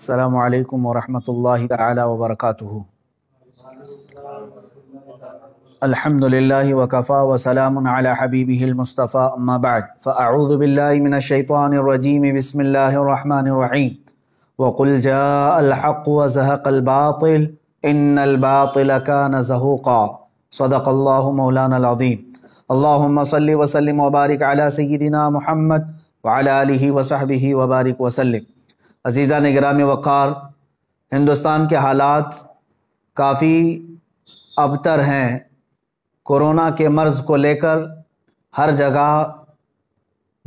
السلام علیکم ورحمۃ اللہ تعالی وبرکاتہ الحمد للہ وکفا وسلام علی حبیبہ المصطفی اما بعد فاعوذ باللہ من الشیطان الرجیم بسم اللہ الرحمن الرحیم وقل جاء الحق وزهق الباطل ان الباطل كان زهوقا صدق اللہ مولانا العظیم اللہم صلی وسلم وبارک علی سیدنا محمد وعلی آلہ وصحبہ وبارک وسلم عزیزہ نگرام وقار ہندوستان کے حالات کافی ابتر ہیں کورونا کے مرض کو لے کر ہر جگہ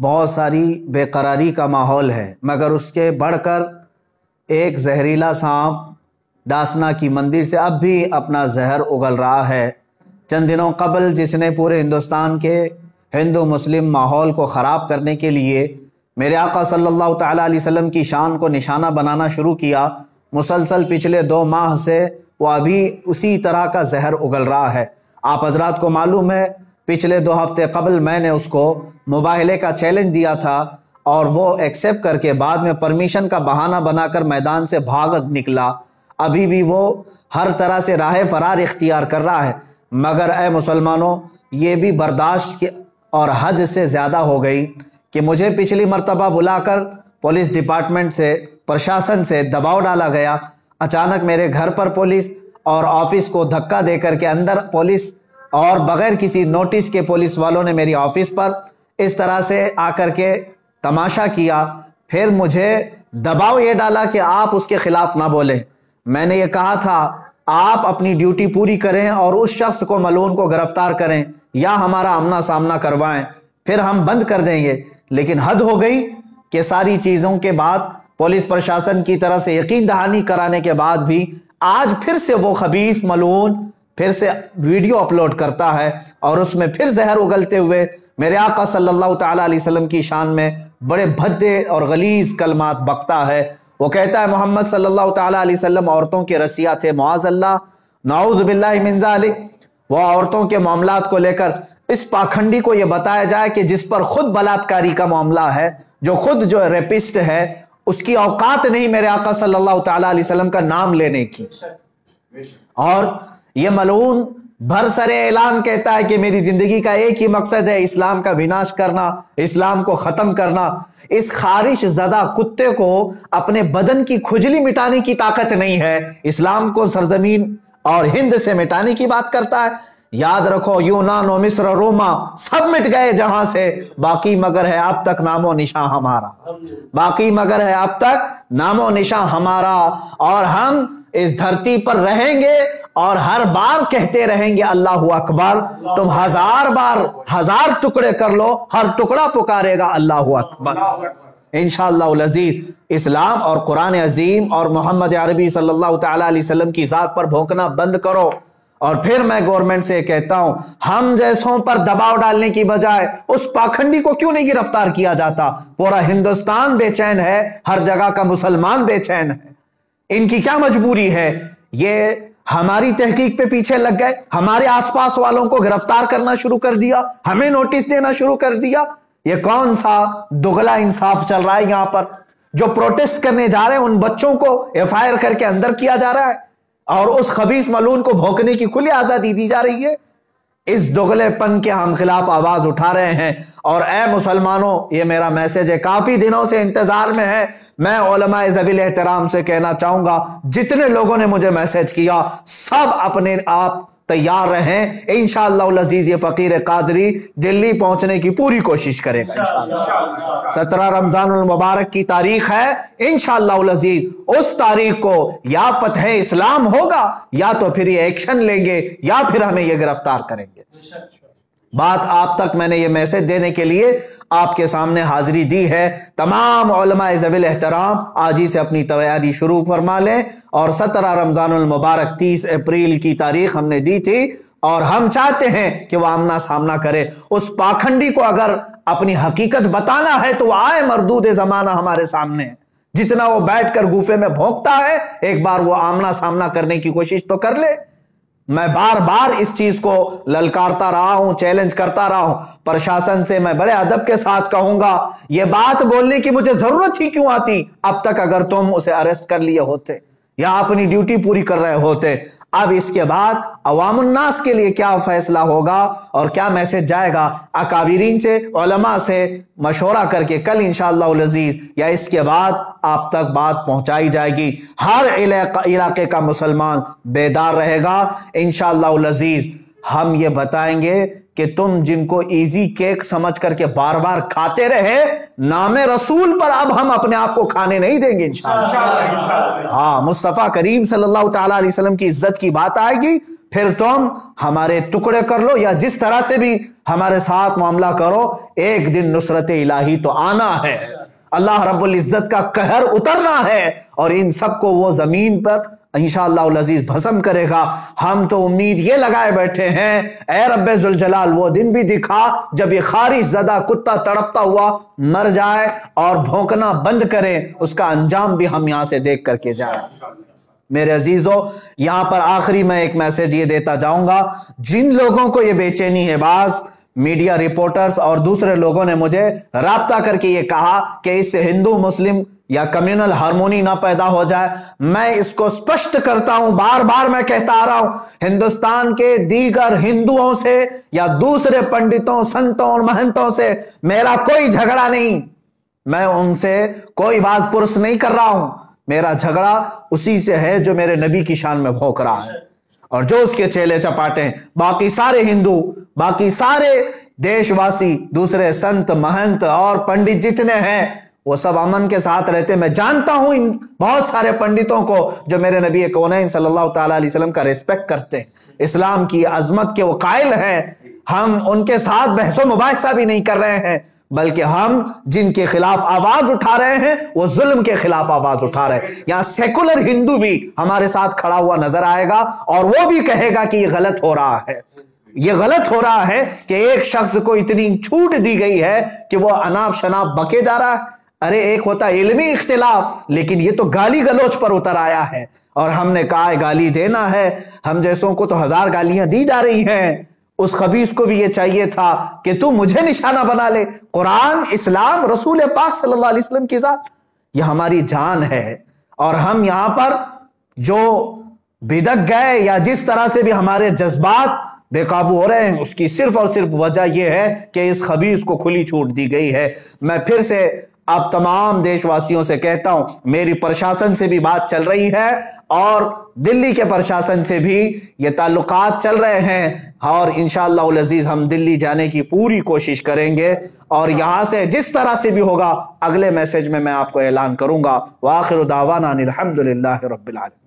بہت ساری بے قراری کا ماحول ہے مگر اس کے بڑھ کر ایک زہریلا سانپ ڈاسنا کی مندر سے اب بھی اپنا زہر اگل رہا ہے چند دنوں قبل جس نے پورے ہندوستان کے ہندو مسلم ماحول کو خراب کرنے کے لیے میرے آقا صلی اللہ تعالیٰ علیہ وسلم کی شان کو نشانہ بنانا شروع کیا مسلسل پچھلے دو ماہ سے وہ ابھی اسی طرح کا زہر اگل رہا ہے آپ حضرات کو معلوم ہے پچھلے دو ہفتے قبل میں نے اس کو مباہلے کا چیلنج دیا تھا اور وہ ایکسیپٹ کر کے بعد میں پرمیشن کا بہانہ بنا کر میدان سے بھاگ نکلا ابھی بھی وہ ہر طرح سے راہ فرار اختیار کر رہا ہے مگر اے مسلمانوں یہ بھی برداشت اور حد سے زیادہ ہو گئی کہ مجھے پچھلی مرتبہ بلا کر پولیس ڈپارٹمنٹ سے پرشاسن سے دباؤ ڈالا گیا اچانک میرے گھر پر پولیس اور آفس کو دھکا دے کر کے اندر پولیس اور بغیر کسی نوٹس کے پولیس والوں نے میری آفس پر اس طرح سے آ کر کے تماشا کیا پھر مجھے دباؤ یہ ڈالا کہ آپ اس کے خلاف نہ بولیں میں نے یہ کہا تھا آپ اپنی ڈیوٹی پوری کریں اور اس شخص کو ملون کو گرفتار کریں یا ہمارا ہمنا سامنا کروائیں پھر ہم بند کر دیں گے لیکن حد ہو گئی کہ ساری چیزوں کے بعد پولیس پرشاسن کی طرف سے یقین دہانی کرانے کے بعد بھی آج پھر سے وہ خبیص ملون پھر سے ویڈیو اپلوڈ کرتا ہے اور اس میں پھر زہر اگلتے ہوئے میرے آقا صلی اللہ تعالیٰ علیہ وسلم کی شان میں بڑے بھدے اور غلیظ کلمات بکتا ہے وہ کہتا ہے محمد صلی اللہ تعالیٰ علیہ وسلم عورتوں کے رسیہ تھے معاذ اللہ نعوذ باللہ من ذالک وہ عورتوں کے معاملات کو لے کر اس پاکھنڈی کو یہ بتایا جائے کہ جس پر خود بلاتکاری کا معاملہ ہے جو خود جو ریپسٹ ہے اس کی اوقات نہیں میرے آقا صلی اللہ علیہ وسلم کا نام لینے کی اور یہ ملعون بھر اعلان کہتا ہے کہ میری زندگی کا ایک ہی مقصد ہے اسلام کا وناش کرنا اسلام کو ختم کرنا اس خارش زدہ کتے کو اپنے بدن کی کھجلی مٹانے کی طاقت نہیں ہے اسلام کو سرزمین اور ہند سے مٹانے کی بات کرتا ہے یاد رکھو یونان و مصر و روما سب مٹ گئے جہاں سے باقی مگر ہے اب تک نام و نشان ہمارا باقی مگر ہے آپ تک نام و نشان ہمارا اور ہم اس دھرتی پر رہیں گے اور ہر بار کہتے رہیں گے اللہ اکبر تم ہزار بار ہزار ٹکڑے کر لو ہر ٹکڑا پکارے گا اللہ اکبر انشاءاللہ العزیز اسلام اور قرآن عظیم اور محمد عربی صلی اللہ تعالی علیہ وسلم کی ذات پر بھونکنا بند کرو اور پھر میں گورنمنٹ سے یہ کہتا ہوں ہم جیسوں پر دباؤ ڈالنے کی بجائے اس پاکھنڈی کو کیوں نہیں گرفتار کیا جاتا پورا ہندوستان بے چین ہے ہر جگہ کا مسلمان بے چین ہے ان کی کیا مجبوری ہے یہ ہماری تحقیق پہ پیچھے لگ گئے ہمارے آس پاس والوں کو گرفتار کرنا شروع کر دیا ہمیں نوٹس دینا شروع کر دیا یہ کون سا دگلا انصاف چل رہا ہے یہاں پر جو پروٹیسٹ کرنے جا رہے ہیں ان بچوں کو ایف آئی آر کر کے اندر کیا جا رہا ہے اور اس خبیص ملون کو بھوکنے کی کھلی آزادی دی جا رہی ہے اس دغلے پن کے ہم خلاف آواز اٹھا رہے ہیں اور اے مسلمانوں یہ میرا میسج ہے کافی دنوں سے انتظار میں ہے میں علماء زبیل احترام سے کہنا چاہوں گا جتنے لوگوں نے مجھے میسج کیا سب اپنے آپ تیار رہیں انشاءاللہ العزیز یہ فقیر قادری دلی پہنچنے کی پوری کوشش کرے گا سترہ رمضان المبارک کی تاریخ ہے انشاءاللہ العزیز اس تاریخ کو یا فتح اسلام ہوگا یا تو پھر یہ ایکشن لیں گے یا پھر ہمیں یہ گرفتار کریں گے بات آپ تک میں نے یہ میسج دینے کے لیے آپ کے سامنے حاضری دی ہے تمام علماء زبیل احترام آج ہی سے اپنی تیاری شروع فرما لیں اور سترہ رمضان المبارک تیس اپریل کی تاریخ ہم نے دی تھی اور ہم چاہتے ہیں کہ وہ آمنا سامنا کرے اس پاکھنڈی کو اگر اپنی حقیقت بتانا ہے تو وہ آئے مردود زمانہ ہمارے سامنے جتنا وہ بیٹھ کر گوفے میں بھونکتا ہے ایک بار وہ آمنا سامنا کرنے کی کوشش تو کر لے میں بار بار اس چیز کو للکارتا رہا ہوں چیلنج کرتا رہا ہوں پرشاسن سے میں بڑے ادب کے ساتھ کہوں گا یہ بات بولنے کی مجھے ضرورت ہی کیوں آتی اب تک اگر تم اسے اریسٹ کر لیے ہوتے یا اپنی ڈیوٹی پوری کر رہے ہوتے اب اس کے بعد عوام الناس کے لیے کیا فیصلہ ہوگا اور کیا میسج جائے گا اکابرین سے علماء سے مشورہ کر کے کل انشاءاللہ العزیز یا اس کے بعد آپ تک بات پہنچائی جائے گی ہر علاقے کا مسلمان بیدار رہے گا انشاءاللہ العزیز اللہ ہم یہ بتائیں گے کہ تم جن کو ایزی کیک سمجھ کر کے بار بار کھاتے رہے نام رسول پر اب ہم اپنے آپ کو کھانے نہیں دیں گے انشاءاللہ ہاں مصطفیٰ کریم صلی اللہ تعالیٰ علیہ وسلم کی عزت کی بات آئے گی پھر تم ہمارے ٹکڑے کر لو یا جس طرح سے بھی ہمارے ساتھ معاملہ کرو ایک دن نصرت الہی تو آنا ہے اللہ رب العزت کا قہر اترنا ہے اور ان سب کو وہ زمین پر انشاءاللہ العزیز بھسم کرے گا ہم تو امید یہ لگائے بیٹھے ہیں اے رب وہ دن بھی دکھا جب یہ خاری زدہ کتا تڑپتا ہوا مر جائے اور بھونکنا بند کرے اس کا انجام بھی ہم یہاں سے دیکھ کر کے جائیں میرے عزیزو یہاں پر آخری میں ایک میسج یہ دیتا جاؤں گا جن لوگوں کو یہ چینی ہے باز میڈیا ریپورٹرز اور دوسرے لوگوں نے مجھے رابطہ کر کے یہ کہا کہ اس سے ہندو مسلم یا کمیونل ہارمونی نہ پیدا ہو جائے میں اس کو سپشٹ کرتا ہوں بار بار میں کہتا آ رہا ہوں ہندوستان کے دیگر ہندوؤں سے یا دوسرے پنڈتوں سنتوں اور مہنتوں سے میرا کوئی جھگڑا نہیں میں ان سے کوئی باز پرس نہیں کر رہا ہوں میرا جھگڑا اسی سے ہے جو میرے نبی کی شان میں بھوک رہا ہے اور جو اس کے چیلے چپاٹے ہیں باقی سارے ہندو باقی سارے دیش واسی دوسرے سنت مہنت اور پنڈت جتنے ہیں وہ سب امن کے ساتھ رہتے میں جانتا ہوں ان بہت سارے پنڈتوں کو جو میرے نبی کون صلی اللہ تعالیٰ علیہ وسلم کا ریسپیکٹ کرتے ہیں اسلام کی عظمت کے وہ قائل ہیں ہم ان کے ساتھ بحث و مباحثہ بھی نہیں کر رہے ہیں بلکہ ہم جن کے خلاف آواز اٹھا رہے ہیں وہ ظلم کے خلاف آواز اٹھا رہے ہیں یہاں سیکولر ہندو بھی ہمارے ساتھ کھڑا ہوا نظر آئے گا اور وہ بھی کہے گا کہ یہ غلط ہو رہا ہے یہ غلط ہو رہا ہے کہ ایک شخص کو اتنی چھوٹ دی گئی ہے کہ وہ اناپ شناب بکے جا رہا ہے ارے ایک ہوتا علمی اختلاف لیکن یہ تو گالی گلوچ پر اتر آیا ہے اور ہم نے کہا گالی دینا ہے ہم جیسوں کو تو ہزار گالیاں دی جا رہی ہیں اس خبیص کو بھی یہ یہ چاہیے تھا کہ مجھے نشانہ بنا لے قرآن اسلام رسول پاک صلی اللہ علیہ وسلم کی ذات ہماری جان ہے اور ہم یہاں پر جو بدک گئے یا جس طرح سے بھی ہمارے جذبات بے قابو ہو رہے ہیں اس کی صرف اور صرف وجہ یہ ہے کہ اس خبیص کو کھلی چھوٹ دی گئی ہے میں پھر سے تمام دیش واسیوں سے کہتا ہوں میری پرشاسن سے بھی بات چل رہی ہے اور دلی کے پرشاسن سے بھی یہ تعلقات چل رہے ہیں اور انشاءاللہ العزیز ہم دلی جانے کی پوری کوشش کریں گے اور یہاں سے جس طرح سے بھی ہوگا اگلے میسج میں میں آپ کو اعلان کروں گا واخر دعوانا الحمدللہ رب العالمین